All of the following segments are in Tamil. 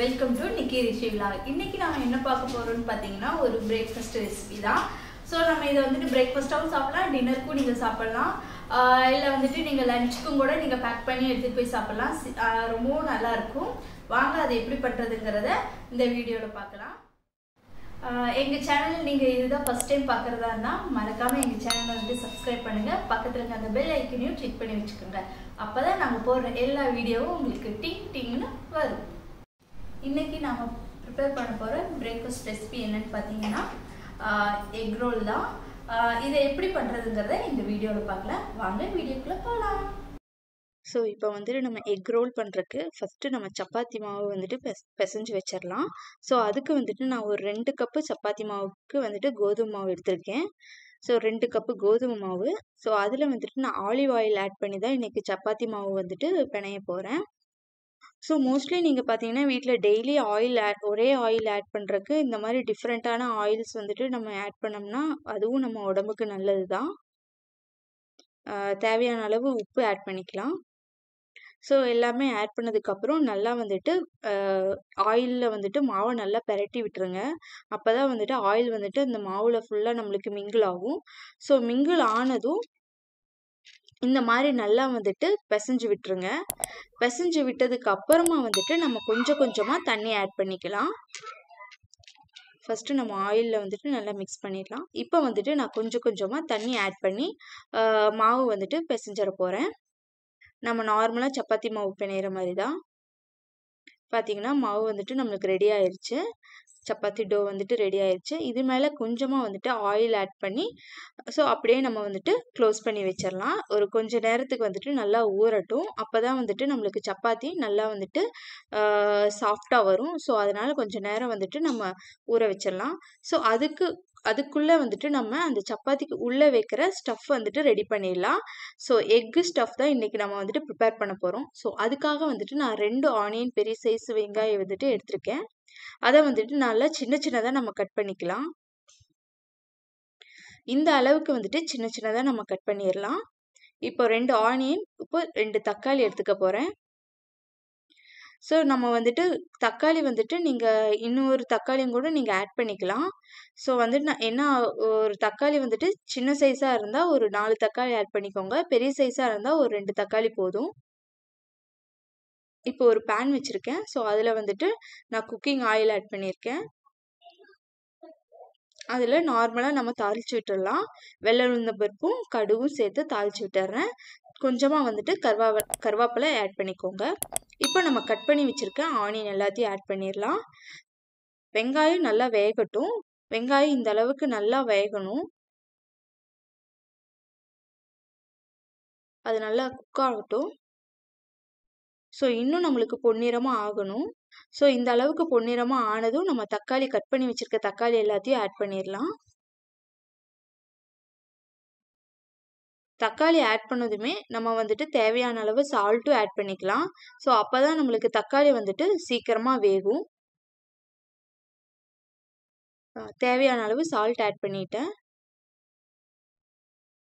வெல்கம் டு நிக்கி ரிஷி விழா இன்னைக்கு நம்ம என்ன பார்க்க போறோம்னு பாத்தீங்கன்னா ஒரு பிரேக்ஃபாஸ்ட் ரெசிபி தான் ஸோ நம்ம இதை வந்துட்டு பிரேக்ஃபாஸ்ட்டாகவும் சாப்பிடலாம் டின்னருக்கும் நீங்கள் சாப்பிட்லாம் இல்லை வந்துட்டு நீங்கள் லஞ்சுக்கும் கூட நீங்கள் பேக் பண்ணி எடுத்துகிட்டு போய் சாப்பிட்லாம் ரொம்பவும் இருக்கும் வாங்க அதை எப்படி பண்ணுறதுங்கிறத இந்த வீடியோவில் பார்க்கலாம் எங்கள் சேனல் நீங்கள் இதுதான் ஃபர்ஸ்ட் டைம் பார்க்குறதா இருந்தால் மறக்காமல் எங்கள் சேனலை வந்து சப்ஸ்கிரைப் பண்ணுங்கள் பக்கத்தில் இருக்க அந்த பெல் ஐக்கனையும் கிளிக் பண்ணி வச்சுக்கோங்க அப்போ தான் நாங்கள் போடுற எல்லா வீடியோவும் உங்களுக்கு டிங் டிங்னு வரும் இன்றைக்கி நாம் ப்ரிப்பேர் பண்ண போகிற பிரேக்ஃபாஸ்ட் ரெசிபி என்னென்னு பார்த்தீங்கன்னா எக் ரோல் தான் இதை எப்படி பண்ணுறதுங்கிறத இந்த வீடியோவில் பார்க்கலாம் வாங்க வீடியோக்குள்ளே போகலாம் ஸோ இப்போ வந்துட்டு நம்ம எக் ரோல் பண்ணுறக்கு ஃபஸ்ட்டு நம்ம சப்பாத்தி மாவு வந்துட்டு பெஸ் பிசைஞ்சு வச்சிடலாம் ஸோ அதுக்கு வந்துட்டு நான் ஒரு ரெண்டு கப்பு சப்பாத்தி மாவுக்கு வந்துட்டு கோதுமை மாவு எடுத்திருக்கேன் ஸோ ரெண்டு கப்பு கோதுமை மாவு ஸோ அதில் வந்துட்டு நான் ஆலிவ் ஆயில் ஆட் பண்ணி தான் இன்றைக்கி சப்பாத்தி மாவு வந்துட்டு பிணைய போகிறேன் ஸோ மோஸ்ட்லி நீங்கள் பார்த்தீங்கன்னா வீட்டில் டெய்லி ஆயில் ஆட் ஒரே ஆயில் ஆட் பண்ணுறக்கு இந்த மாதிரி டிஃப்ரெண்ட்டான ஆயில்ஸ் வந்துட்டு நம்ம ஆட் பண்ணோம்னா அதுவும் நம்ம உடம்புக்கு நல்லது தான் தேவையான அளவு உப்பு ஆட் பண்ணிக்கலாம் ஸோ எல்லாமே ஆட் பண்ணதுக்கப்புறம் நல்லா வந்துட்டு ஆயிலில் வந்துட்டு மாவை நல்லா பெரட்டி விட்டுருங்க அப்போ தான் வந்துட்டு ஆயில் வந்துட்டு அந்த மாவில் ஃபுல்லாக நம்மளுக்கு மிங்கிள் ஆகும் ஸோ மிங்கிள் ஆனதும் இந்த மாதிரி நல்லா வந்துட்டு பிசைஞ்சு விட்டுருங்க பிசைஞ்சு விட்டதுக்கு அப்புறமா வந்துட்டு நம்ம கொஞ்சம் கொஞ்சமாக தண்ணி ஆட் பண்ணிக்கலாம் ஃபஸ்ட்டு நம்ம ஆயிலில் வந்துட்டு நல்லா மிக்ஸ் பண்ணிடலாம் இப்போ வந்துட்டு நான் கொஞ்சம் கொஞ்சமாக தண்ணி ஆட் பண்ணி மாவு வந்துட்டு பிசைஞ்சிட போகிறேன் நம்ம நார்மலாக சப்பாத்தி மாவு பிணையிற மாதிரி தான் பார்த்தீங்கன்னா மாவு வந்துட்டு நம்மளுக்கு ரெடி ஆயிடுச்சு சப்பாத்தி டோ வந்துட்டு ரெடி ஆயிடுச்சு இது மேலே கொஞ்சமாக வந்துட்டு ஆயில் ஆட் பண்ணி ஸோ அப்படியே நம்ம வந்துட்டு க்ளோஸ் பண்ணி வச்சிடலாம் ஒரு கொஞ்ச நேரத்துக்கு வந்துட்டு நல்லா ஊறட்டும் அப்போ தான் வந்துட்டு நம்மளுக்கு சப்பாத்தி நல்லா வந்துட்டு சாஃப்டாக வரும் ஸோ அதனால் கொஞ்சம் நேரம் வந்துட்டு நம்ம ஊற வச்சிடலாம் ஸோ அதுக்கு அதுக்குள்ளே வந்துட்டு நம்ம அந்த சப்பாத்திக்கு உள்ளே வைக்கிற ஸ்டஃப் வந்துட்டு ரெடி பண்ணிடலாம் ஸோ எக்கு ஸ்டஃப் தான் இன்றைக்கி நம்ம வந்துட்டு ப்ரிப்பேர் பண்ண போகிறோம் ஸோ அதுக்காக வந்துட்டு நான் ரெண்டு ஆனியன் பெரிய சைஸ் வெங்காயம் வந்துட்டு எடுத்திருக்கேன் அதை வந்துட்டு நல்லா சின்ன சின்னதாக நம்ம கட் பண்ணிக்கலாம் இந்த அளவுக்கு வந்துட்டு சின்ன சின்னதாக நம்ம கட் பண்ணிடலாம் இப்போ ரெண்டு ஆனியன் இப்போ ரெண்டு தக்காளி எடுத்துக்க போகிறேன் ஸோ நம்ம வந்துட்டு தக்காளி வந்துட்டு நீங்கள் இன்னொரு தக்காளியும் கூட நீங்கள் ஆட் பண்ணிக்கலாம் ஸோ வந்துட்டு நான் என்ன ஒரு தக்காளி வந்துட்டு சின்ன சைஸாக இருந்தால் ஒரு நாலு தக்காளி ஆட் பண்ணிக்கோங்க பெரிய சைஸாக இருந்தால் ஒரு ரெண்டு தக்காளி போதும் இப்போ ஒரு பேன் வச்சுருக்கேன் ஸோ அதில் வந்துட்டு நான் குக்கிங் ஆயில் ஆட் பண்ணியிருக்கேன் அதில் நார்மலாக நம்ம தாளித்து விட்டுடலாம் வெள்ளை உளுந்த பருப்பும் கடுவும் சேர்த்து தாளித்து விட்டுறேன் கொஞ்சமாக வந்துட்டு கருவா கருவேப்பிலை ஆட் பண்ணிக்கோங்க இப்போ நம்ம கட் பண்ணி வச்சுருக்க ஆனியன் எல்லாத்தையும் ஆட் பண்ணிடலாம் வெங்காயம் நல்லா வேகட்டும் வெங்காயம் இந்த அளவுக்கு நல்லா வேகணும் அது நல்லா குக் ஆகட்டும் ஸோ இன்னும் நம்மளுக்கு பொன்னிறமாக ஆகணும் ஸோ இந்த அளவுக்கு பொன்னிறமாக ஆனதும் நம்ம தக்காளி கட் பண்ணி வச்சுருக்க தக்காளி எல்லாத்தையும் ஆட் பண்ணிடலாம் தக்காளி ஆட் பண்ணதுமே நம்ம வந்துட்டு தேவையான அளவு சால்ட்டும் ஆட் பண்ணிக்கலாம் ஸோ அப்போ தான் நம்மளுக்கு தக்காளி வந்துட்டு சீக்கிரமாக வேகும் தேவையான அளவு சால்ட் ஆட் பண்ணிட்டேன்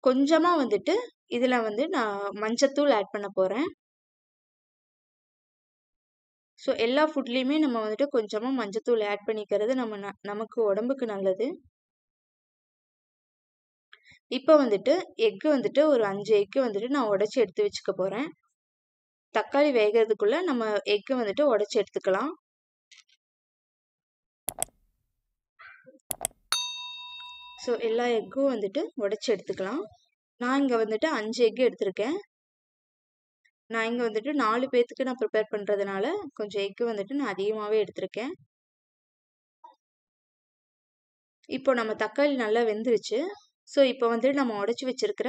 கொஞ்சமாக வந்துட்டு இதில் வந்து நான் மஞ்சத்தூள் ஆட் பண்ண போகிறேன் ஸோ எல்லா ஃபுட்லேயுமே நம்ம வந்துட்டு கொஞ்சமாக மஞ்சத்தூள் ஆட் பண்ணிக்கிறது நம்ம நமக்கு உடம்புக்கு நல்லது இப்போ வந்துட்டு எக்கு வந்துட்டு ஒரு அஞ்சு எக்கு வந்துட்டு நான் உடச்சி எடுத்து வச்சுக்க போகிறேன் தக்காளி வேகிறதுக்குள்ளே நம்ம எக்கு வந்துட்டு உடச்சி எடுத்துக்கலாம் ஸோ எல்லா எக்கும் வந்துட்டு உடச்சி எடுத்துக்கலாம் நான் இங்கே வந்துட்டு அஞ்சு எக்கு எடுத்திருக்கேன் நான் இங்கே வந்துட்டு நாலு பேர்த்துக்கு நான் ப்ரிப்பேர் பண்ணுறதுனால கொஞ்சம் எக்கு வந்துட்டு நான் அதிகமாகவே எடுத்திருக்கேன் இப்போ நம்ம தக்காளி நல்லா வெந்துருச்சு ஸோ இப்போ வந்துட்டு நம்ம உடச்சி வச்சுருக்கிற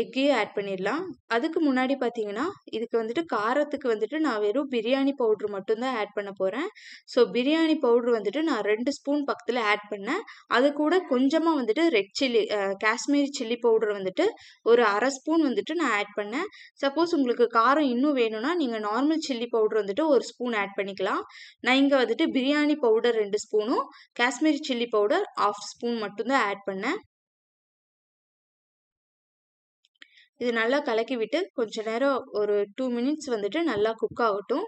எக்கையும் ஆட் பண்ணிடலாம் அதுக்கு முன்னாடி பார்த்தீங்கன்னா இதுக்கு வந்துட்டு காரத்துக்கு வந்துட்டு நான் வெறும் பிரியாணி பவுட்ரு மட்டும்தான் ஆட் பண்ண போகிறேன் ஸோ பிரியாணி பவுட்ரு வந்துட்டு நான் ரெண்டு ஸ்பூன் பக்கத்தில் ஆட் பண்ணேன் அது கூட கொஞ்சமாக வந்துட்டு red chilli Kashmiri chilli powder வந்துட்டு ஒரு அரை ஸ்பூன் வந்துட்டு நான் ஆட் பண்ணேன் சப்போஸ் உங்களுக்கு காரம் இன்னும் வேணும்னா நீங்கள் நார்மல் சில்லி பவுட்ரு வந்துட்டு ஒரு ஸ்பூன் ஆட் பண்ணிக்கலாம் நான் இங்கே வந்துட்டு பிரியாணி பவுடர் ரெண்டு ஸ்பூனும் Kashmiri chilli powder half spoon மட்டும்தான் ஆட் பண்ணேன் இது நல்லா கலக்கி விட்டு கொஞ்ச நேரம் ஒரு டூ மினிட்ஸ் வந்துட்டு நல்லா குக் ஆகட்டும்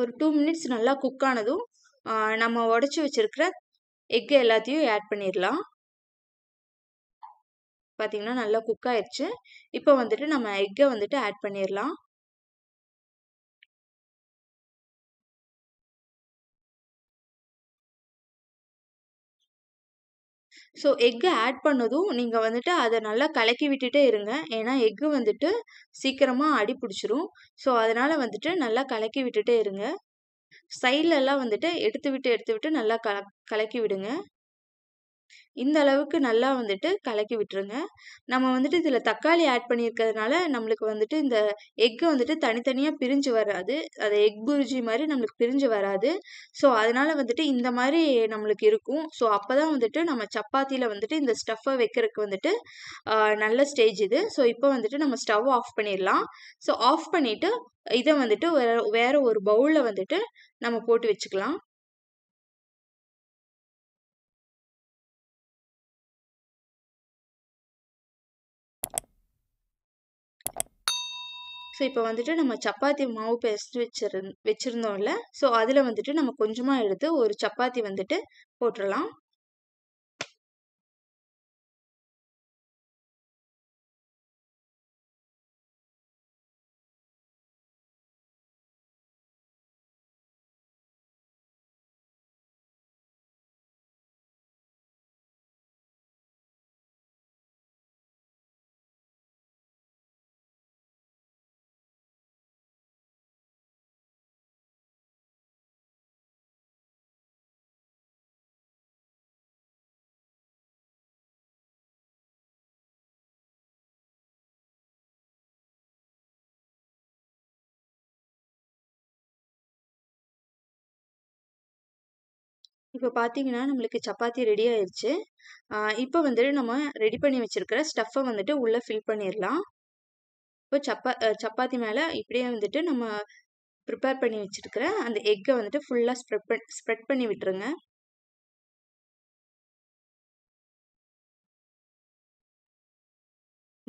ஒரு டூ மினிட்ஸ் நல்லா குக் ஆனதும் நம்ம உடச்சி வச்சிருக்கிற எக்கு எல்லாத்தையும் ஆட் பண்ணிடலாம் பார்த்தீங்கன்னா நல்லா குக் ஆயிடுச்சு இப்போ வந்துட்டு நம்ம எக்கை வந்துட்டு ஆட் பண்ணிடலாம் ஸோ எக்கு ஆட் பண்ணதும் நீங்கள் வந்துட்டு அதை நல்லா கலக்கி விட்டுட்டே இருங்க ஏன்னா எக்கு வந்துட்டு சீக்கிரமாக அடி பிடிச்சிரும் ஸோ அதனால் வந்துட்டு நல்லா கலக்கி விட்டுட்டே இருங்க சைட்லலாம் வந்துட்டு எடுத்து விட்டு எடுத்து விட்டு நல்லா கல கலக்கி விடுங்க இந்த அளவுக்கு நல்லா வந்துட்டு கலக்கி விட்டுருங்க நம்ம வந்துட்டு இதில் தக்காளி ஆட் பண்ணியிருக்கிறதுனால நம்மளுக்கு வந்துட்டு இந்த எக்கு வந்துட்டு தனித்தனியாக பிரிஞ்சு வராது அது எக் புரிஜி மாதிரி நம்மளுக்கு பிரிஞ்சு வராது ஸோ அதனால் வந்துட்டு இந்த மாதிரி நம்மளுக்கு இருக்கும் ஸோ அப்போ தான் வந்துட்டு நம்ம சப்பாத்தியில் வந்துட்டு இந்த ஸ்டஃப்பை வைக்கிறதுக்கு வந்துட்டு நல்ல ஸ்டேஜ் இது ஸோ இப்போ வந்துட்டு நம்ம ஸ்டவ் ஆஃப் பண்ணிடலாம் ஸோ ஆஃப் பண்ணிவிட்டு இதை வந்துட்டு வேறு வேறு ஒரு பவுலில் வந்துட்டு நம்ம போட்டு வச்சுக்கலாம் இப்போ வந்துட்டு நம்ம சப்பாத்தி மாவு பேஸ்ட் வச்சிரு வச்சுருந்தோம்ல ஸோ அதில் வந்துட்டு நம்ம கொஞ்சமாக எடுத்து ஒரு சப்பாத்தி வந்துட்டு போட்டுடலாம் இப்போ பார்த்தீங்கன்னா நம்மளுக்கு சப்பாத்தி ரெடி ஆயிடுச்சு இப்போ வந்துட்டு நம்ம ரெடி பண்ணி வச்சுருக்கிற ஸ்டஃப்பை வந்துட்டு உள்ளே ஃபில் பண்ணிடலாம் இப்போ சப்பா சப்பாத்தி மேலே இப்படியே வந்துட்டு நம்ம ப்ரிப்பேர் பண்ணி வச்சுருக்கிற அந்த எக்கை வந்துட்டு ஃபுல்லாக ஸ்ப்ரெட் பண் ஸ்ப்ரெட் பண்ணி விட்டுருங்க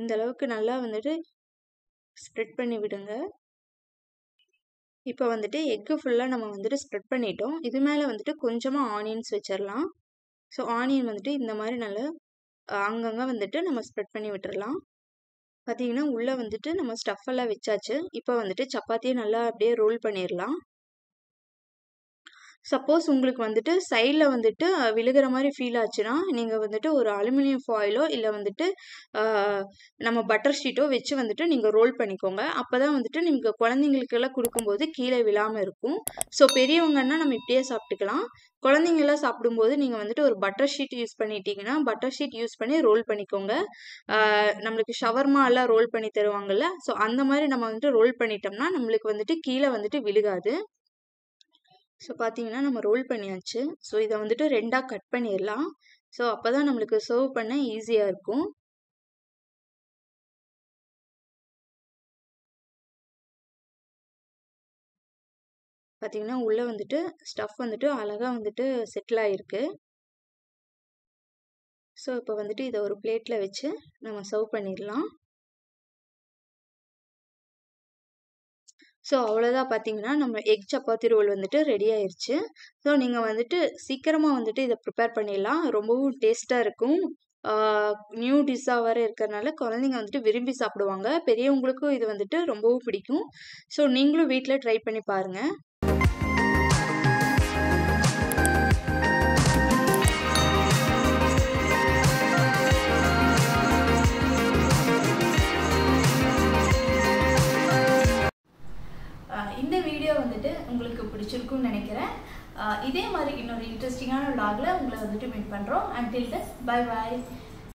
இந்த அளவுக்கு நல்லா வந்துட்டு ஸ்ப்ரெட் பண்ணி விடுங்க இப்போ வந்துட்டு எக்கு ஃபுல்லாக நம்ம வந்துட்டு ஸ்ப்ரெட் பண்ணிட்டோம் இது மேலே வந்துட்டு கொஞ்சமாக ஆனியன்ஸ் வச்சிடலாம் ஸோ ஆனியன் வந்துட்டு இந்த மாதிரி நல்லா அங்கங்கே வந்துட்டு நம்ம ஸ்ப்ரெட் பண்ணி விட்டுடலாம் பார்த்தீங்கன்னா உள்ளே வந்துட்டு நம்ம ஸ்டஃப் எல்லாம் வச்சாச்சு இப்போ வந்துட்டு சப்பாத்தியை நல்லா அப்படியே ரோல் பண்ணிடலாம் சப்போஸ் உங்களுக்கு வந்துட்டு சைடில் வந்துட்டு விழுகிற மாதிரி ஃபீல் ஆச்சுன்னா நீங்கள் வந்துட்டு ஒரு அலுமினியம் ஃபாயிலோ இல்லை வந்துட்டு நம்ம பட்டர் ஷீட்டோ வச்சு வந்துட்டு நீங்கள் ரோல் பண்ணிக்கோங்க அப்போ தான் வந்துட்டு நீங்கள் குழந்தைங்களுக்கெல்லாம் கொடுக்கும்போது கீழே விழாமல் இருக்கும் ஸோ பெரியவங்கன்னா நம்ம இப்படியே சாப்பிட்டுக்கலாம் குழந்தைங்கெல்லாம் சாப்பிடும்போது நீங்கள் வந்துட்டு ஒரு பட்டர் ஷீட் யூஸ் பண்ணிட்டீங்கன்னா பட்டர் ஷீட் யூஸ் பண்ணி ரோல் பண்ணிக்கோங்க நம்மளுக்கு ஷவர்மா எல்லாம் ரோல் பண்ணி தருவாங்கள்ல ஸோ அந்த மாதிரி நம்ம வந்துட்டு ரோல் பண்ணிட்டோம்னா நம்மளுக்கு வந்துட்டு கீழே வந்துட்டு விழுகாது ஸோ பார்த்தீங்கன்னா நம்ம ரோல் பண்ணியாச்சு ஸோ இதை வந்துட்டு ரெண்டாக கட் பண்ணிடலாம் ஸோ அப்போ தான் நம்மளுக்கு சர்வ் பண்ண ஈஸியாக இருக்கும் பார்த்தீங்கன்னா உள்ளே வந்துட்டு ஸ்டஃப் வந்துட்டு அழகாக வந்துட்டு செட்டில் ஆகிருக்கு ஸோ இப்போ வந்துட்டு இதை ஒரு பிளேட்டில் வச்சு நம்ம சர்வ் பண்ணிடலாம் ஸோ அவ்வளோதான் பார்த்தீங்கன்னா நம்ம எக் சப்பாத்தி ரோல் வந்துட்டு ரெடி ஆயிடுச்சு ஸோ நீங்கள் வந்துட்டு சீக்கிரமாக வந்துட்டு இதை ப்ரிப்பேர் பண்ணிடலாம் ரொம்பவும் டேஸ்ட்டாக இருக்கும் நியூ டிஷ்ஷாக வேறு இருக்கிறனால குழந்தைங்க வந்துட்டு விரும்பி சாப்பிடுவாங்க பெரியவங்களுக்கும் இது வந்துட்டு ரொம்பவும் பிடிக்கும் ஸோ நீங்களும் வீட்டில் ட்ரை பண்ணி பாருங்கள் பண்ணுறோம் அன்டில் டெஸ் பை பாய்